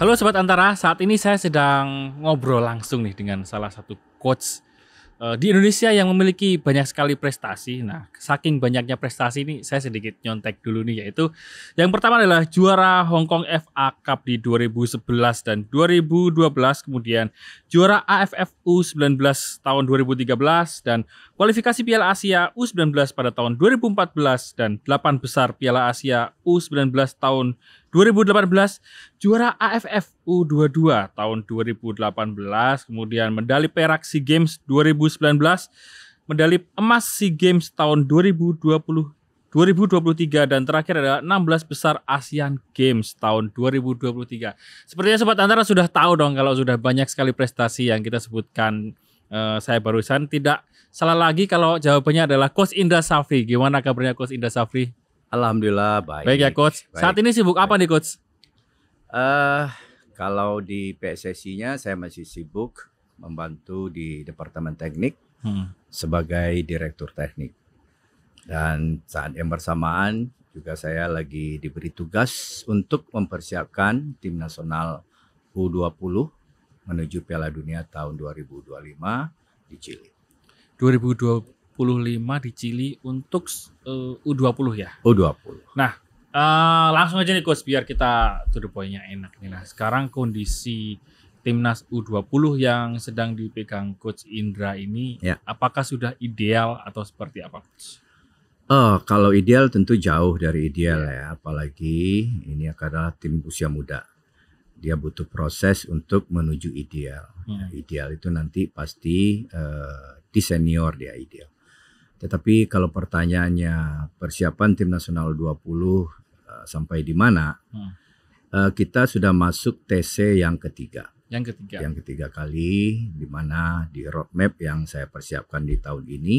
Halo Sobat Antara, saat ini saya sedang ngobrol langsung nih dengan salah satu coach Eh, di Indonesia yang memiliki banyak sekali prestasi. Nah, saking banyaknya prestasi ini saya sedikit nyontek dulu nih yaitu yang pertama adalah juara Hong Kong FA Cup di 2011 dan 2012, kemudian juara AFF U19 tahun 2013 dan kualifikasi Piala Asia U19 pada tahun 2014 dan delapan besar Piala Asia U19 tahun 2018 juara AFF U22 tahun 2018, kemudian medali perak SEA Games 2019, medali emas SEA Games tahun 2020 2023 dan terakhir adalah 16 besar ASEAN Games tahun 2023. Sepertinya sobat antara sudah tahu dong kalau sudah banyak sekali prestasi yang kita sebutkan uh, saya barusan tidak salah lagi kalau jawabannya adalah Coach Indra Safri. Gimana kabarnya Coach Indra Safri? Alhamdulillah baik. Baik ya coach. Baik. Saat ini sibuk baik. apa nih coach? uh, kalau di PSSI-nya saya masih sibuk membantu di departemen teknik hmm. sebagai direktur teknik. Dan saat yang bersamaan juga saya lagi diberi tugas untuk mempersiapkan tim nasional U20 menuju Piala Dunia tahun 2025 di Chili. 2020 di Chili untuk eh, uh, U20 ya. U20. Nah, uh, langsung aja nih coach biar kita tuh the point enak nih. Nah, sekarang kondisi timnas U20 yang sedang dipegang coach Indra ini ya. apakah sudah ideal atau seperti apa coach? Oh, kalau ideal tentu jauh dari ideal ya, ya. apalagi ini adalah tim usia muda. Dia butuh proses untuk menuju ideal. Ya. ideal itu nanti pasti uh, di senior dia ideal. Tetapi kalau pertanyaannya persiapan tim nasional 20 uh, eh, sampai di mana? Hmm. Eh, kita sudah masuk TC yang ketiga. Yang ketiga. Yang ketiga kali di mana di roadmap yang saya persiapkan di tahun ini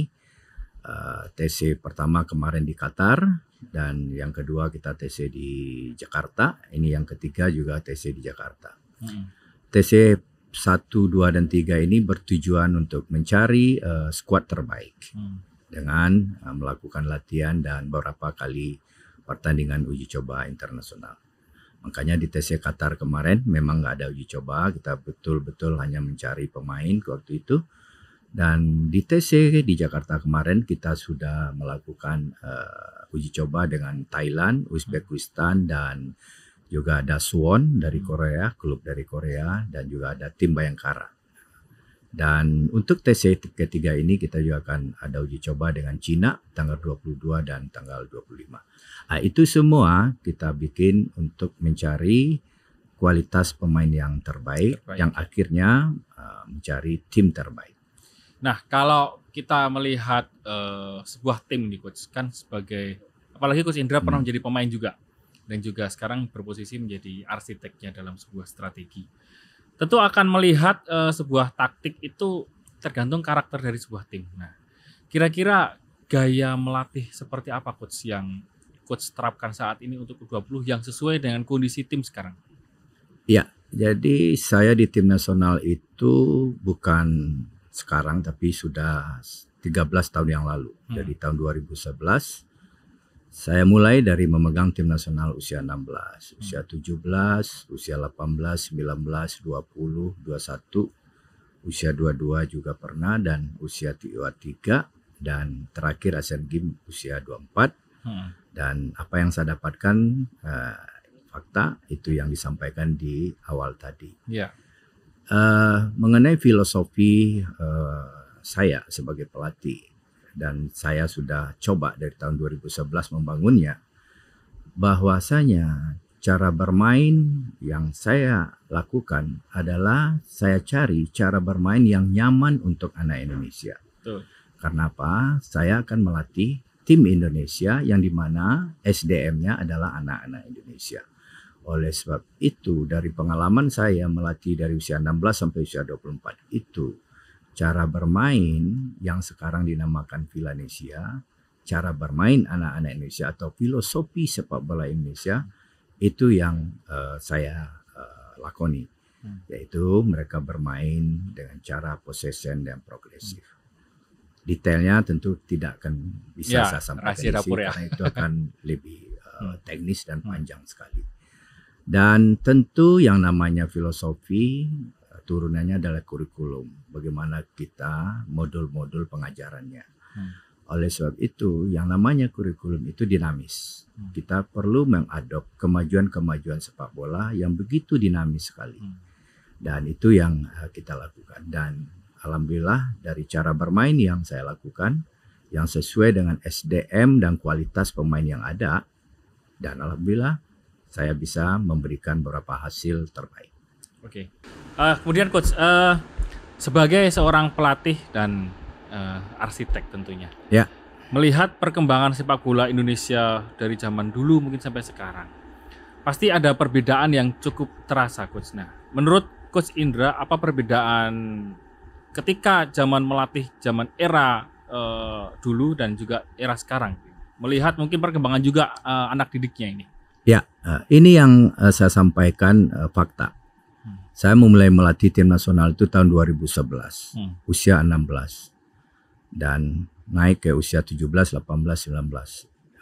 uh, eh, TC pertama kemarin di Qatar dan yang kedua kita TC di Jakarta. Ini yang ketiga juga TC di Jakarta. Hmm. TC 1, 2 dan 3 ini bertujuan untuk mencari uh, squad terbaik. Hmm dengan eh, melakukan latihan dan beberapa kali pertandingan uji coba internasional. Makanya di TC Qatar kemarin memang nggak ada uji coba, kita betul-betul hanya mencari pemain waktu itu. Dan di TC di Jakarta kemarin kita sudah melakukan uh, uji coba dengan Thailand, Uzbekistan dan juga ada Suwon dari hmm. Korea, klub dari Korea dan juga ada tim Bayangkara. Dan untuk TC ketiga ini kita juga akan ada uji coba dengan Cina tanggal 22 dan tanggal 25. Nah, itu semua kita bikin untuk mencari kualitas pemain yang terbaik, terbaik. yang akhirnya uh, mencari tim terbaik. Nah, kalau kita melihat uh, sebuah tim di coach kan sebagai apalagi coach Indra hmm. pernah menjadi pemain juga dan juga sekarang berposisi menjadi arsiteknya dalam sebuah strategi tentu akan melihat uh, sebuah taktik itu tergantung karakter dari sebuah tim. Nah, kira-kira gaya melatih seperti apa coach yang coach terapkan saat ini untuk U20 yang sesuai dengan kondisi tim sekarang? Ya, jadi saya di tim nasional itu bukan sekarang tapi sudah 13 tahun yang lalu. Hmm. Jadi tahun 2011 saya mulai dari memegang tim nasional usia 16, usia 17, usia 18, 19, 20, 21, usia 22 juga pernah dan usia 23 dan terakhir Asian Games usia 24. Hmm. Dan apa yang saya dapatkan uh, fakta itu yang disampaikan di awal tadi. Yeah. Ya. Uh, mengenai filosofi uh, saya sebagai pelatih, dan saya sudah coba dari tahun 2011 membangunnya bahwasanya cara bermain yang saya lakukan adalah saya cari cara bermain yang nyaman untuk anak Indonesia. Karena apa? Saya akan melatih tim Indonesia yang dimana SDM-nya adalah anak-anak Indonesia. Oleh sebab itu dari pengalaman saya melatih dari usia 16 sampai usia 24 itu cara bermain yang sekarang dinamakan Filanesia, cara bermain anak-anak Indonesia atau filosofi sepak bola Indonesia itu yang uh, saya uh, lakoni hmm. yaitu mereka bermain dengan cara possession dan progresif. Detailnya tentu tidak akan bisa ya, saya sampaikan di ya. karena itu akan lebih uh, teknis dan hmm. panjang sekali. Dan tentu yang namanya filosofi turunannya adalah kurikulum, bagaimana kita modul-modul pengajarannya. Hmm. Oleh sebab itu, yang namanya kurikulum itu dinamis. Hmm. Kita perlu mengadop kemajuan-kemajuan sepak bola yang begitu dinamis sekali. Hmm. Dan itu yang eh, kita lakukan. Dan alhamdulillah dari cara bermain yang saya lakukan, yang sesuai dengan SDM dan kualitas pemain yang ada, dan alhamdulillah saya bisa memberikan beberapa hasil terbaik. Oke. Okay. Uh, eh, kemudian coach uh, sebagai seorang pelatih dan uh, arsitek tentunya. Ya. Melihat perkembangan sepak bola Indonesia dari zaman dulu mungkin sampai sekarang. Pasti ada perbedaan yang cukup terasa coach. Nah, menurut coach Indra apa perbedaan ketika zaman melatih zaman era uh, dulu dan juga era sekarang? Melihat mungkin perkembangan juga uh, anak didiknya ini. Ya, ini yang saya sampaikan fakta. Saya memulai melatih tim nasional itu tahun 2011, hmm. usia 16. Dan naik ke usia 17, 18, 19.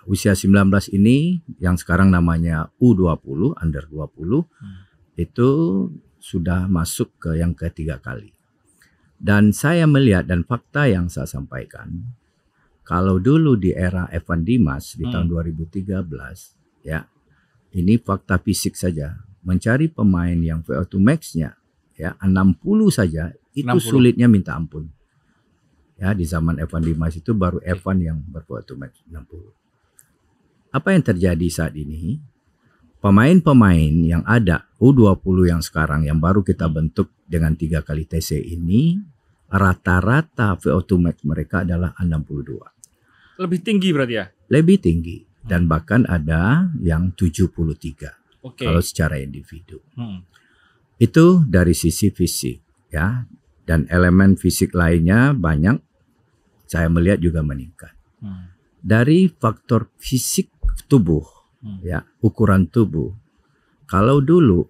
Usia 19 ini yang sekarang namanya U20, under 20, hmm. itu sudah masuk ke yang ketiga kali. Dan saya melihat dan fakta yang saya sampaikan, kalau dulu di era Evan Dimas di hmm. tahun 2013, ya ini fakta fisik saja mencari pemain yang VO2 max-nya ya 60 saja itu 60. sulitnya minta ampun. Ya di zaman Evan Dimas itu baru Evan yang ber-VO2 max 60. Apa yang terjadi saat ini? Pemain-pemain yang ada U20 yang sekarang yang baru kita bentuk dengan tiga kali TC ini rata-rata VO2 max mereka adalah 62. Lebih tinggi berarti ya? Lebih tinggi dan bahkan ada yang 73 okay. kalau secara individu. Hmm. Itu dari sisi fisik ya dan elemen fisik lainnya banyak saya melihat juga meningkat. Hmm. Dari faktor fisik tubuh hmm. ya, ukuran tubuh. Kalau dulu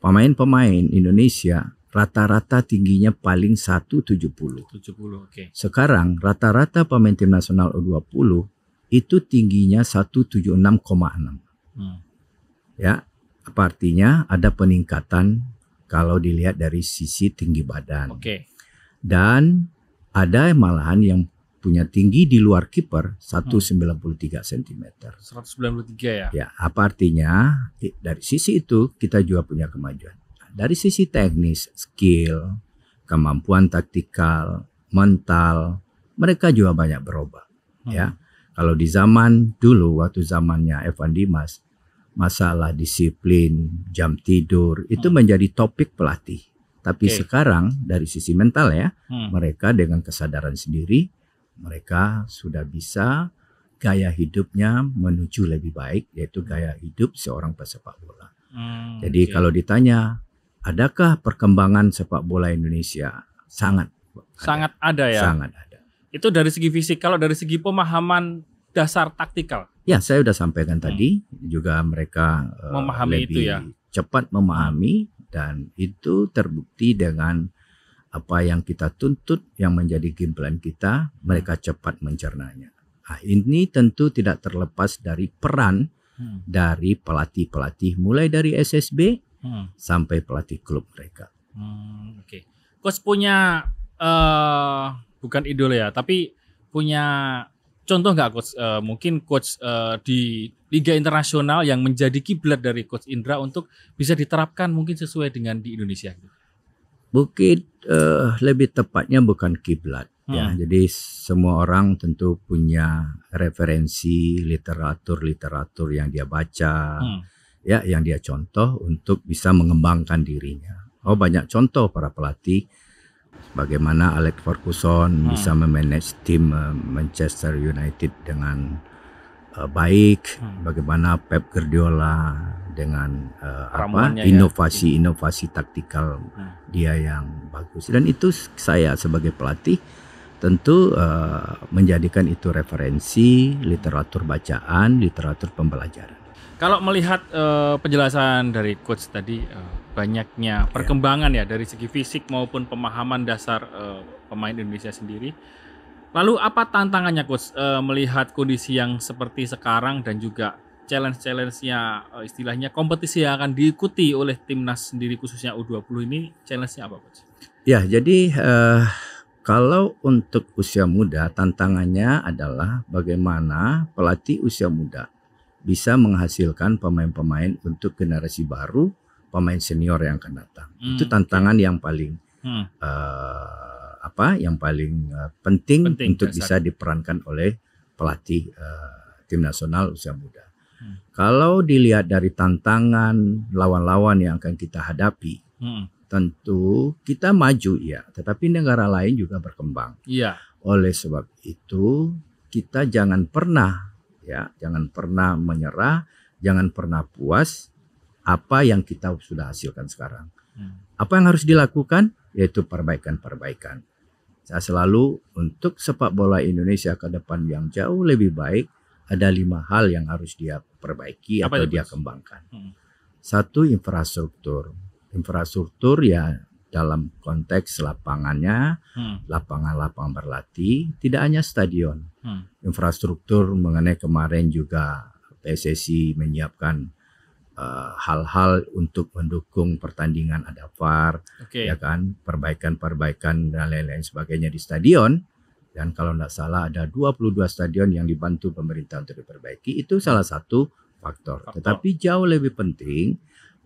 pemain-pemain Indonesia rata-rata tingginya paling 170. 70, oke. Okay. Sekarang rata-rata pemain tim nasional U20 itu tingginya 176,6. Hmm. Ya, apa artinya ada peningkatan kalau dilihat dari sisi tinggi badan. Oke. Dan ada malahan yang punya tinggi di luar kiper 193 hmm. cm. 193 ya. Ya, apa artinya dari sisi itu kita juga punya kemajuan. Dari sisi teknis, skill, kemampuan taktikal, mental, mereka juga banyak berubah hmm. ya. Kalau di zaman dulu waktu zamannya Evan Dimas, masalah disiplin, jam tidur itu hmm. menjadi topik pelatih. Tapi okay. sekarang dari sisi mental ya, hmm. mereka dengan kesadaran sendiri mereka sudah bisa gaya hidupnya menuju lebih baik yaitu gaya hidup seorang pesepak bola. Hmm, Jadi okay. kalau ditanya adakah perkembangan sepak bola Indonesia? Sangat sangat ada, ada ya. Sangat ada. Itu dari segi fisik, kalau dari segi pemahaman dasar taktikal. Ya, saya sudah sampaikan hmm. tadi juga mereka eh, memahami lebih itu ya. cepat memahami dan itu terbukti dengan apa yang kita tuntut yang menjadi game plan kita, mereka cepat mencernanya. Nah, ini tentu tidak terlepas dari peran hmm. dari pelatih-pelatih mulai dari SSB hmm. sampai pelatih klub mereka. Hmm, Oke, okay. coach punya uh, bukan idola ya, tapi punya contoh nggak coach uh, mungkin coach uh, di liga internasional yang menjadi kiblat dari coach Indra untuk bisa diterapkan mungkin sesuai dengan di Indonesia Bukit uh, eh, lebih tepatnya bukan kiblat ya. hmm. ya. Jadi semua orang tentu punya referensi literatur-literatur yang dia baca hmm. ya yang dia contoh untuk bisa mengembangkan dirinya. Oh banyak contoh para pelatih bagaimana Alex Ferguson hmm. bisa memanage tim uh, Manchester United dengan uh, baik, hmm. bagaimana Pep Guardiola dengan uh, apa inovasi-inovasi ya. taktikal hmm. dia yang bagus dan itu saya sebagai pelatih tentu uh, menjadikan itu referensi literatur bacaan, literatur pembelajaran. Kalau melihat uh, penjelasan dari coach tadi uh, banyaknya iya. perkembangan ya dari segi fisik maupun pemahaman dasar uh, pemain Indonesia sendiri. Lalu apa tantangannya coach uh, melihat kondisi yang seperti sekarang dan juga challenge-challenge-nya uh, istilahnya kompetisi yang akan diikuti oleh timnas sendiri khususnya U20 ini challenge-nya apa coach? Ya, jadi uh, kalau untuk usia muda tantangannya adalah bagaimana pelatih usia muda bisa menghasilkan pemain-pemain untuk generasi baru, pemain senior yang akan datang. Hmm. Itu tantangan yang paling hmm. uh, apa? Yang paling uh, penting, penting untuk bisa diperankan oleh pelatih uh, tim nasional usia muda. Hmm. Kalau dilihat dari tantangan lawan-lawan yang akan kita hadapi, hmm. tentu kita maju ya, tetapi negara lain juga berkembang. Iya. Oleh sebab itu kita jangan pernah ya jangan pernah menyerah jangan pernah puas apa yang kita sudah hasilkan sekarang hmm. apa yang harus dilakukan yaitu perbaikan-perbaikan saya selalu untuk sepak bola Indonesia ke depan yang jauh lebih baik ada lima hal yang harus dia perbaiki apa atau itu? dia kembangkan hmm. satu infrastruktur infrastruktur ya dalam konteks lapangannya, hmm. lapangan-lapangan hmm. berlatih, tidak hanya stadion. Hmm. Infrastruktur mengenai kemarin juga PSSI menyiapkan eh, hal-hal uh, untuk mendukung pertandingan ada VAR, okay. ya kan, perbaikan-perbaikan dan lain-lain sebagainya di stadion. Dan kalau tidak salah ada 22 stadion yang dibantu pemerintah untuk diperbaiki. Itu salah satu faktor. faktor. Tetapi jauh lebih penting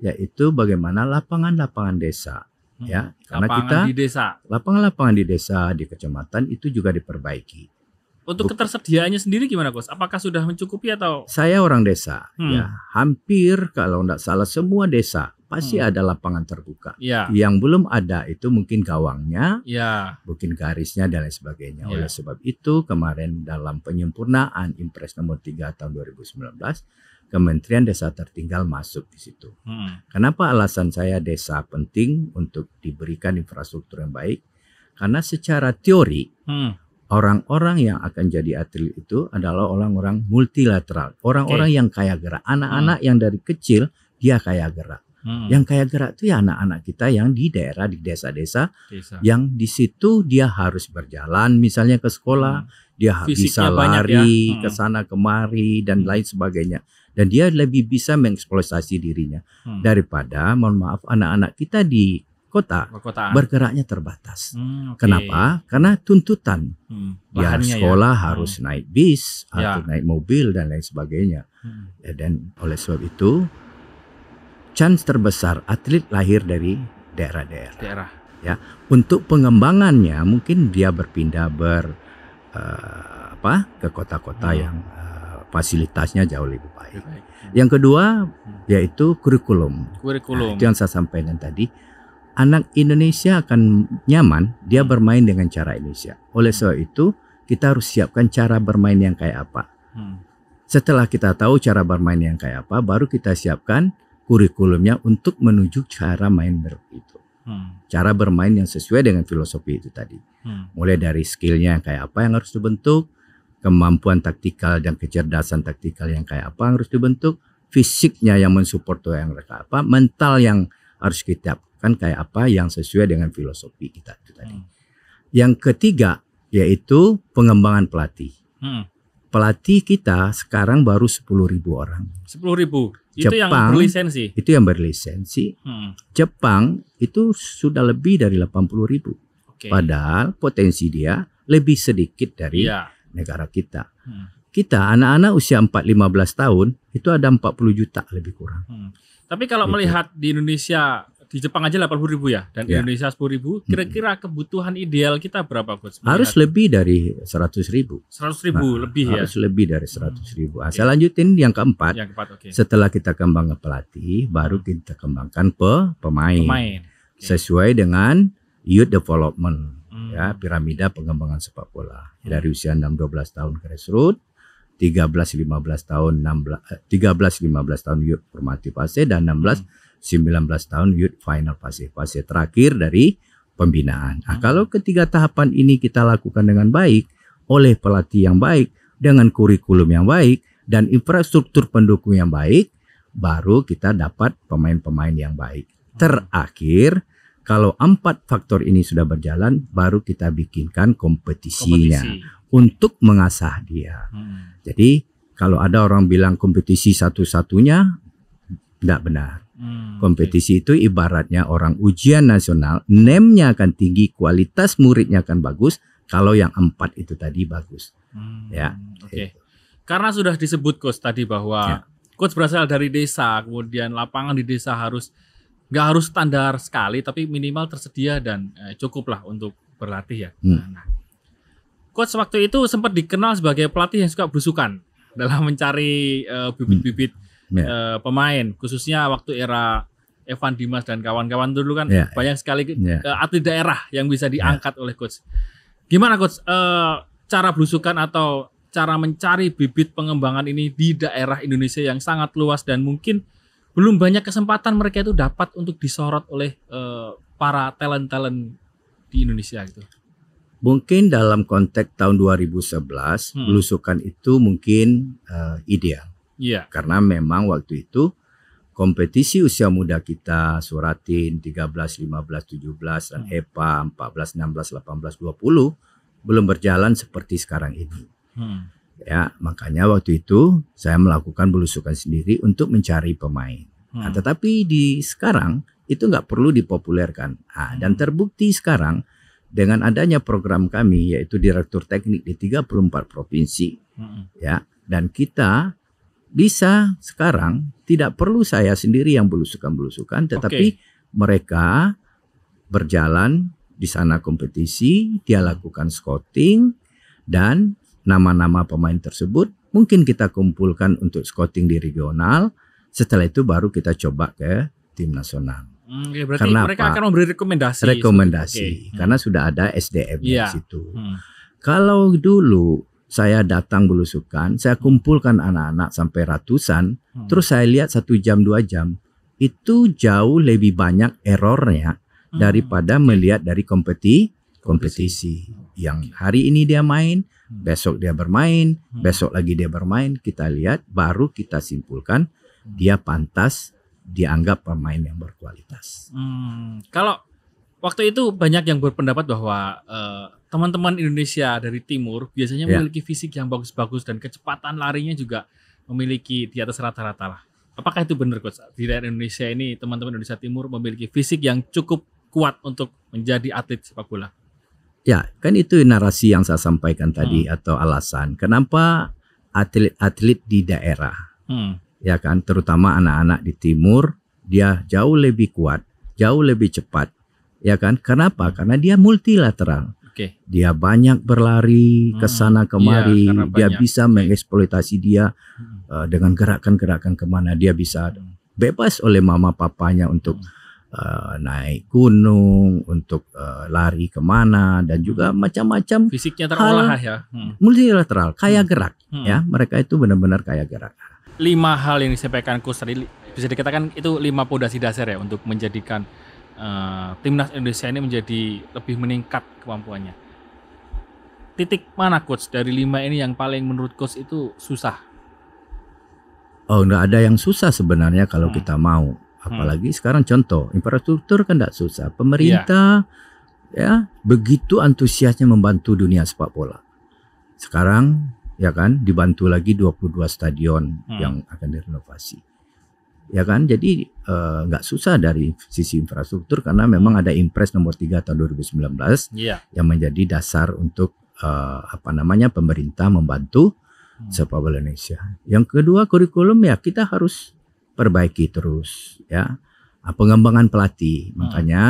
yaitu bagaimana lapangan-lapangan desa hmm. ya karena lapangan kita di desa lapangan-lapangan di desa di kecamatan itu juga diperbaiki untuk Buk ketersediaannya sendiri gimana Gus? Apakah sudah mencukupi atau? Saya orang desa, hmm. ya hampir kalau tidak salah semua desa pasti hmm. ada lapangan terbuka. Ya. Yang belum ada itu mungkin gawangnya, ya. mungkin garisnya dan lain sebagainya. Ya. Oleh sebab itu kemarin dalam penyempurnaan Impres nomor 3 tahun 2019 Kementerian Desa Tertinggal masuk di situ. Hmm. Kenapa alasan saya desa penting untuk diberikan infrastruktur yang baik? Karena secara teori hmm. orang-orang hmm. yang akan jadi atlet itu adalah orang-orang multilateral, orang-orang okay. yang kaya gerak, anak-anak hmm. yang dari kecil dia kaya gerak. Hmm. Yang kaya gerak itu ya anak-anak kita yang di daerah di desa-desa yang di situ dia harus berjalan misalnya ke sekolah, hmm. dia Fisiknya bisa lari ya. hmm. ke sana kemari dan hmm. lain sebagainya dan dia lebih bisa mengeksploitasi dirinya hmm. daripada mohon maaf anak-anak kita di kota bergeraknya terbatas. Hmm, okay. Kenapa? Karena tuntutan hmm, ya, ya. sekolah ya. harus hmm. naik bis, ya. naik mobil dan lain sebagainya. Hmm. Ya, dan oleh sebab itu chance terbesar atlet lahir dari daerah-daerah. Daerah. Ya, untuk pengembangannya mungkin dia berpindah ber uh, apa ke kota-kota hmm. yang uh, fasilitasnya jauh lebih baik. Yang kedua yaitu kurikulum. Kurikulum. Nah, itu yang saya sampaikan tadi. Anak Indonesia akan nyaman dia hmm. bermain dengan cara Indonesia. Oleh hmm. sebab itu kita harus siapkan cara bermain yang kayak apa. Hmm. Setelah kita tahu cara bermain yang kayak apa, baru kita siapkan kurikulumnya untuk menuju cara main itu. Hmm. Cara bermain yang sesuai dengan filosofi itu tadi. Hmm. Mulai dari skillnya kayak apa yang harus dibentuk, kemampuan taktikal dan kecerdasan taktikal yang kayak apa harus dibentuk, fisiknya yang mensupport tuh yang mereka apa, mental yang harus kita kan kayak apa yang sesuai dengan filosofi kita itu tadi. Hmm. Yang ketiga yaitu pengembangan pelatih. Hmm. Pelatih kita sekarang baru sepuluh ribu orang. 10.000. Itu Jepang, yang berlisensi. Itu yang berlisensi. Hmm. Jepang itu sudah lebih dari delapan 80.000. Okay. Padahal potensi dia lebih sedikit dari yeah negara kita. Hmm. Kita anak-anak usia 4-15 tahun itu ada 40 juta lebih kurang. Hmm. Tapi kalau gitu. melihat di Indonesia di Jepang aja 80 ribu ya dan ya. Indonesia 10 ribu hmm. kira-kira kebutuhan ideal kita berapa coach? Harus lebih dari 100 ribu 100 ribu nah, lebih harus ya? harus lebih dari 100 ribu hmm. nah, okay. saya lanjutin yang keempat, yang keempat okay. setelah kita kembangkan pelatih baru kita kembangkan pe pemain, pemain. Okay. sesuai dengan youth development ya piramida pengembangan sepak bola hmm. dari usia 6-12 tahun grassroots 13 15 tahun 16 13 15 tahun youth formatif fase dan 16 19 tahun youth final fase fase terakhir dari pembinaan. Nah, kalau hmm. ketiga tahapan ini kita lakukan dengan baik oleh pelatih yang baik dengan kurikulum yang baik dan infrastruktur pendukung yang baik baru kita dapat pemain-pemain yang baik. Hmm. Terakhir kalau empat faktor ini sudah berjalan, baru kita bikinkan kompetisinya Kompetisi. untuk mengasah dia. Hmm. Jadi kalau ada orang bilang kompetisi satu-satunya, tidak benar. Hmm, Kompetisi okay. itu ibaratnya orang ujian nasional, name akan tinggi, kualitas muridnya akan bagus. Kalau yang empat itu tadi bagus, hmm, ya. Oke. Okay. Gitu. Karena sudah disebut coach tadi bahwa ya. coach berasal dari desa, kemudian lapangan di desa harus nggak harus standar sekali tapi minimal tersedia dan eh, lah untuk berlatih ya. Hmm. Nah, nah, coach waktu itu sempat dikenal sebagai pelatih yang suka berusukan dalam mencari bibit eh, bibit-bibit hmm. yeah. Ya. uh, pemain khususnya waktu era Evan Dimas dan kawan-kawan dulu kan yeah. banyak sekali yeah. Ya. uh, atlet daerah yang bisa ya. diangkat yeah. oleh coach. Gimana coach uh, cara berusukan atau cara mencari bibit pengembangan ini di daerah Indonesia yang sangat luas dan mungkin belum banyak kesempatan mereka itu dapat untuk disorot oleh uh, para talent-talent di Indonesia gitu. Mungkin dalam konteks tahun 2011 hmm. lusukan itu mungkin uh, ideal. Iya. Yeah. Karena memang waktu itu kompetisi usia muda kita Suratin 13, 15, 17 dan hmm. EPA 14, 16, 18, 20 belum berjalan seperti sekarang ini. Hmm. Ya, makanya waktu itu saya melakukan belusukan sendiri untuk mencari pemain. Nah, hmm. Nah, tetapi di sekarang itu nggak perlu dipopulerkan. Nah, dan hmm. terbukti sekarang dengan adanya program kami yaitu direktur teknik di 34 provinsi. Hmm. Ya, dan kita bisa sekarang tidak perlu saya sendiri yang belusukan-belusukan tetapi okay. mereka berjalan di sana kompetisi, dia lakukan scouting dan nama-nama pemain tersebut mungkin kita kumpulkan untuk scouting di regional. Setelah itu baru kita coba ke tim nasional. Hmm, ya, berarti karena mereka akan memberi rekomendasi. Rekomendasi, okay. hmm. karena sudah ada SDM yeah. di iya. situ. Hmm. Kalau dulu saya datang belusukan, saya hmm. kumpulkan anak-anak sampai ratusan, hmm. terus saya lihat satu jam dua jam itu jauh lebih banyak errornya hmm. daripada melihat dari kompeti kompetisi, kompetisi. yang hari ini dia main, Hmm. Besok dia bermain, hmm. besok lagi dia bermain, kita lihat baru kita simpulkan hmm. dia pantas dianggap pemain yang berkualitas. Hmm, kalau waktu itu banyak yang berpendapat bahwa teman eh, teman-teman Indonesia dari timur biasanya ya. memiliki fisik yang bagus-bagus dan kecepatan larinya juga memiliki di atas rata-rata lah. Apakah itu benar coach? Di daerah Indonesia ini teman-teman Indonesia Timur memiliki fisik yang cukup kuat untuk menjadi atlet sepak bola. Ya, kan itu narasi yang saya sampaikan tadi hmm. atau alasan kenapa atlet-atlet di daerah, hmm. ya kan, terutama anak-anak di timur, dia jauh lebih kuat, jauh lebih cepat, ya kan? Kenapa? Hmm. Karena dia multilateral. Okay. Dia banyak berlari hmm. ke sana iya, kemari, ya, dia bisa mengeksploitasi dia hmm. uh, dengan gerakan-gerakan kemana dia bisa hmm. bebas oleh mama papanya untuk hmm uh, naik gunung, untuk uh, lari kemana dan juga hmm. macam-macam fisiknya terolah hal, ya, hmm. multilateral, kaya hmm. gerak hmm. ya. Mereka itu benar-benar kaya gerak. Lima hal yang disampaikan Kus tadi bisa dikatakan itu lima pondasi dasar ya untuk menjadikan uh, timnas Indonesia ini menjadi lebih meningkat kemampuannya. Titik mana coach dari lima ini yang paling menurut coach itu susah? Oh, nggak ada yang susah sebenarnya kalau hmm. kita mau Hmm. Apalagi hmm. sekarang contoh infrastruktur kan tidak susah. Pemerintah yeah. ya begitu antusiasnya membantu dunia sepak bola. Sekarang ya kan dibantu lagi 22 stadion hmm. yang akan direnovasi. Ya kan, jadi eh, nggak uh, susah dari sisi infrastruktur karena memang hmm. ada Impres nomor 3 tahun 2019 yeah. yang menjadi dasar untuk uh, apa namanya pemerintah membantu hmm. sepak bola Indonesia. Yang kedua kurikulum ya kita harus perbaiki terus ya. Nah, pengembangan pelatih. Hmm. Makanya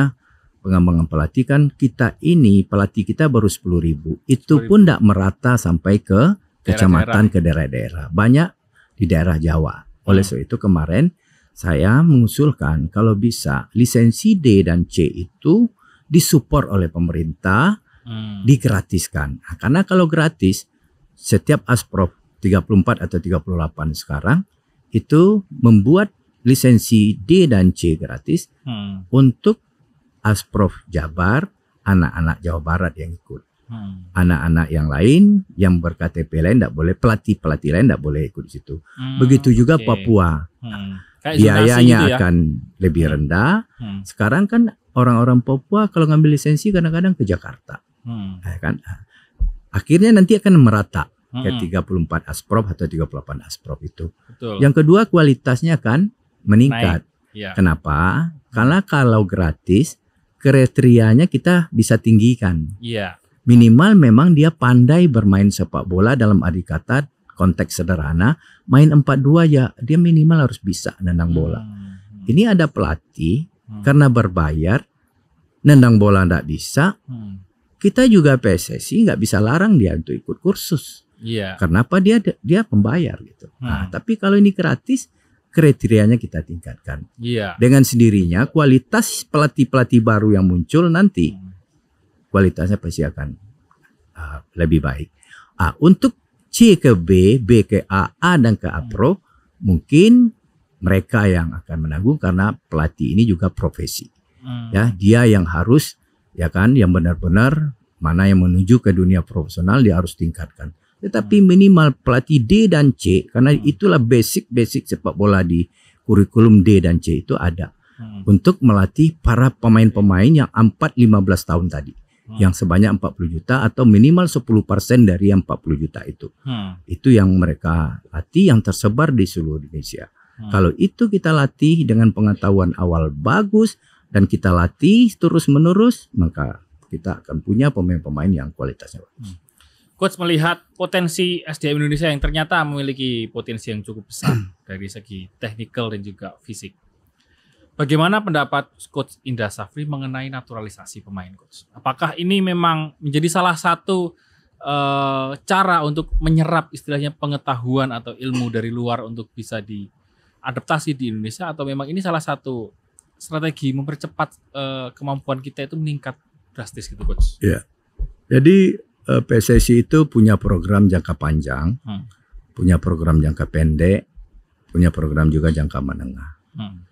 pengembangan pelatih kan kita ini pelatih kita baru 10.000. Ribu. Itu pun tidak merata sampai ke kecamatan ke daerah-daerah. Banyak di daerah Jawa. Oleh hmm. sebab itu kemarin saya mengusulkan kalau bisa lisensi D dan C itu disupport oleh pemerintah hmm. digratiskan. Nah, karena kalau gratis setiap asprop 34 atau 38 sekarang itu membuat lisensi D dan C gratis hmm. untuk Asprof Jabar, anak-anak Jawa Barat yang ikut. Hmm. Anak-anak hmm. yang lain yang berKTP lain tidak boleh, pelatih-pelatih lain tidak boleh ikut di situ. Hmm, Begitu juga okay. Papua. Hmm. Biayanya gitu ya. akan lebih hmm. rendah. Hmm. Sekarang kan orang-orang Papua kalau ngambil lisensi kadang-kadang ke Jakarta. Hmm. Eh, kan? Akhirnya nanti akan merata mm-hmm. 34 asprop atau 38 asprop itu. Betul. Yang kedua kualitasnya kan meningkat. Ya. Kenapa? Karena kalau gratis kriterianya kita bisa tinggikan. Ya. Minimal memang dia pandai bermain sepak bola dalam arti kata konteks sederhana, main 4-2 ya dia minimal harus bisa nendang bola. Hmm. Ini ada pelatih hmm. karena berbayar nendang bola tidak bisa, hmm. kita juga PSSI nggak bisa larang dia untuk ikut kursus. Iya. Karena apa dia dia pembayar gitu. Hmm. Nah, tapi kalau ini gratis kriterianya kita tingkatkan. Iya. Dengan sendirinya kualitas pelatih-pelatih baru yang muncul nanti hmm. kualitasnya pasti akan uh, lebih baik. Uh, untuk C ke B, B ke A, A dan ke A hmm. pro hmm. mungkin mereka yang akan menanggung karena pelatih ini juga profesi. Hmm. Ya, dia yang harus ya kan yang benar-benar mana yang menuju ke dunia profesional dia harus tingkatkan. Tetapi hmm. minimal pelatih D dan C karena hmm. itulah basic-basic sepak bola di kurikulum D dan C itu ada hmm. untuk melatih para pemain-pemain yang 4-15 tahun tadi yang sebanyak 40 juta atau minimal 10% dari yang 40 juta itu. Itu yang mereka latih yang tersebar di seluruh Indonesia. Kalau itu kita latih dengan pengetahuan awal bagus dan kita latih terus-menerus, maka kita akan punya pemain-pemain yang kualitasnya bagus coach melihat potensi SDM Indonesia yang ternyata memiliki potensi yang cukup besar hmm. dari segi teknikal dan juga fisik. Bagaimana pendapat coach Indra Safri mengenai naturalisasi pemain coach? Apakah ini memang menjadi salah satu uh, cara untuk menyerap istilahnya pengetahuan atau ilmu dari luar untuk bisa diadaptasi di Indonesia atau memang ini salah satu strategi mempercepat uh, kemampuan kita itu meningkat drastis gitu coach? Iya. Jadi Eh, PSSI itu punya program jangka panjang, hmm. punya program jangka pendek, punya program juga jangka menengah. Hmm.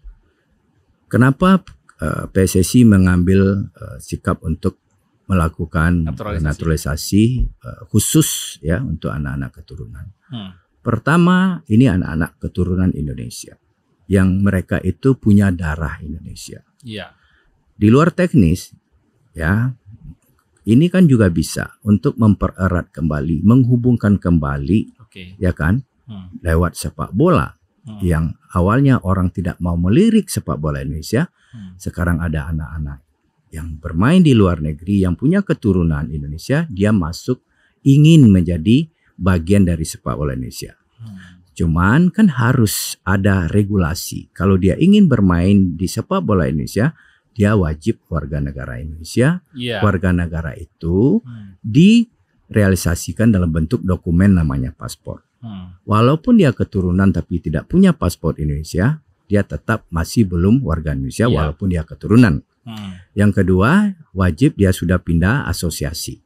Kenapa uh, eh, PSSI mengambil uh, sikap untuk melakukan naturalisasi, naturalisasi uh, khusus ya untuk anak-anak keturunan? Hmm. Pertama, ini anak-anak keturunan Indonesia yang mereka itu punya darah Indonesia. Yeah. Di luar teknis, ya ini kan juga bisa untuk mempererat kembali, menghubungkan kembali, okay. ya kan, hmm. lewat sepak bola hmm. yang awalnya orang tidak mau melirik sepak bola Indonesia, hmm. sekarang ada anak-anak yang bermain di luar negeri yang punya keturunan Indonesia, dia masuk ingin menjadi bagian dari sepak bola Indonesia. Hmm. Cuman kan harus ada regulasi. Kalau dia ingin bermain di sepak bola Indonesia, dia wajib warga negara Indonesia. Yeah. Warga negara itu hmm. direalisasikan dalam bentuk dokumen namanya paspor. Hmm. Walaupun dia keturunan tapi tidak punya paspor Indonesia, dia tetap masih belum warga Indonesia yeah. walaupun dia keturunan. Hmm. Yang kedua, wajib dia sudah pindah asosiasi.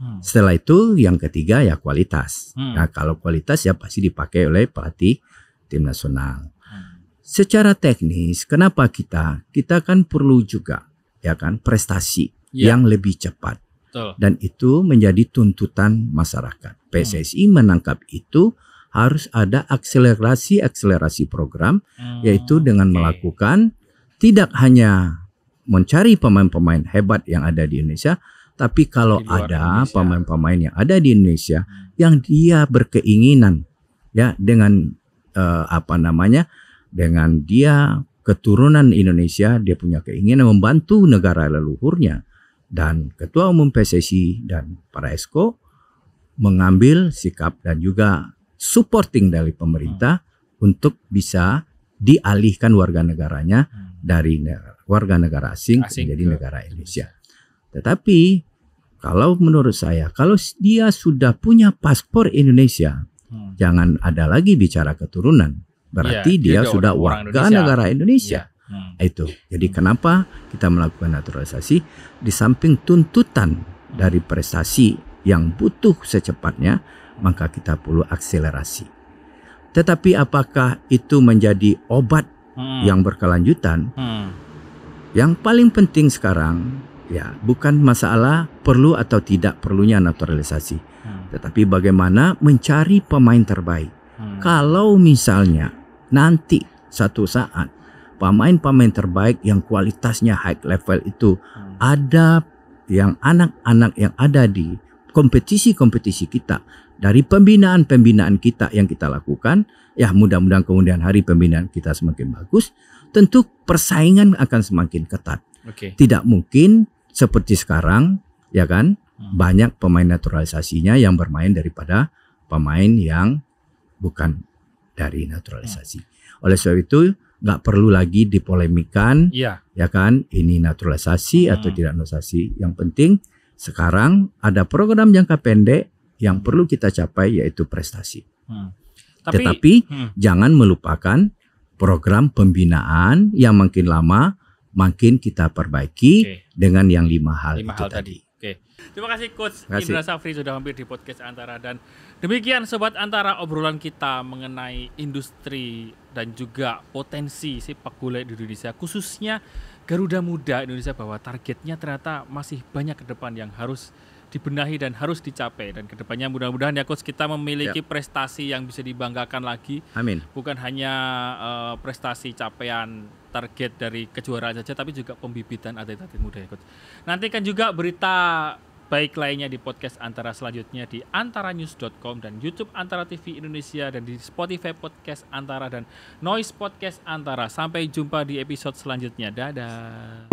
Hmm. Setelah itu yang ketiga ya kualitas. Hmm. Nah, kalau kualitas ya pasti dipakai oleh pelatih tim nasional secara teknis kenapa kita kita kan perlu juga ya kan prestasi yeah. yang lebih cepat. Betul. Dan itu menjadi tuntutan masyarakat. PSSI hmm. menangkap itu harus ada akselerasi-akselerasi program hmm. yaitu dengan okay. melakukan tidak hanya mencari pemain-pemain hebat yang ada di Indonesia, tapi kalau ada pemain-pemain yang ada di Indonesia hmm. yang dia berkeinginan ya dengan eh, apa namanya dengan dia keturunan Indonesia, dia punya keinginan membantu negara leluhurnya. Dan Ketua Umum PSSI dan para ESKO mengambil sikap dan juga supporting dari pemerintah hmm. untuk bisa dialihkan warga negaranya hmm. dari warga negara asing, asing menjadi ke. negara Indonesia. Tetapi kalau menurut saya, kalau dia sudah punya paspor Indonesia, hmm. jangan ada lagi bicara keturunan berarti ya, dia, sudah warga Indonesia. negara Indonesia. Ya. Hmm. Itu. Jadi hmm. kenapa kita melakukan naturalisasi di samping tuntutan dari prestasi yang butuh secepatnya, maka kita perlu akselerasi. Tetapi apakah itu menjadi obat hmm. yang berkelanjutan? Hmm. Yang paling penting sekarang ya bukan masalah perlu atau tidak perlunya naturalisasi, hmm. tetapi bagaimana mencari pemain terbaik. Hmm. Kalau misalnya Nanti satu saat pemain-pemain terbaik yang kualitasnya high level itu hmm. ada yang anak-anak yang ada di kompetisi-kompetisi kita dari pembinaan-pembinaan kita yang kita lakukan ya mudah-mudahan kemudian hari pembinaan kita semakin bagus tentu persaingan akan semakin ketat okay. tidak mungkin seperti sekarang ya kan hmm. banyak pemain naturalisasinya yang bermain daripada pemain yang bukan dari naturalisasi. Hmm. Oleh sebab itu nggak perlu lagi dipolemikan ya. ya kan ini naturalisasi hmm. atau tidak naturalisasi. Yang penting sekarang ada program jangka pendek yang perlu kita capai yaitu prestasi. Hmm. Tapi, Tetapi hmm. jangan melupakan program pembinaan yang makin lama makin kita perbaiki okay. dengan yang lima hal lima itu hal tadi. tadi. Oke. Terima kasih coach Indra Safri sudah hampir di podcast antara dan Demikian sobat antara obrolan kita mengenai industri dan juga potensi sepak bola di Indonesia khususnya Garuda Muda Indonesia bahwa targetnya ternyata masih banyak ke depan yang harus dibenahi dan harus dicapai dan kedepannya mudah-mudahan ya coach kita memiliki ya. prestasi yang bisa dibanggakan lagi. Amin. Bukan hanya uh, prestasi capaian target dari kejuaraan saja tapi juga pembibitan atlet-atlet muda ya coach. Nantikan juga berita baik lainnya di podcast Antara selanjutnya di antaranews.com dan YouTube Antara TV Indonesia dan di Spotify Podcast Antara dan Noise Podcast Antara. Sampai jumpa di episode selanjutnya. Dadah.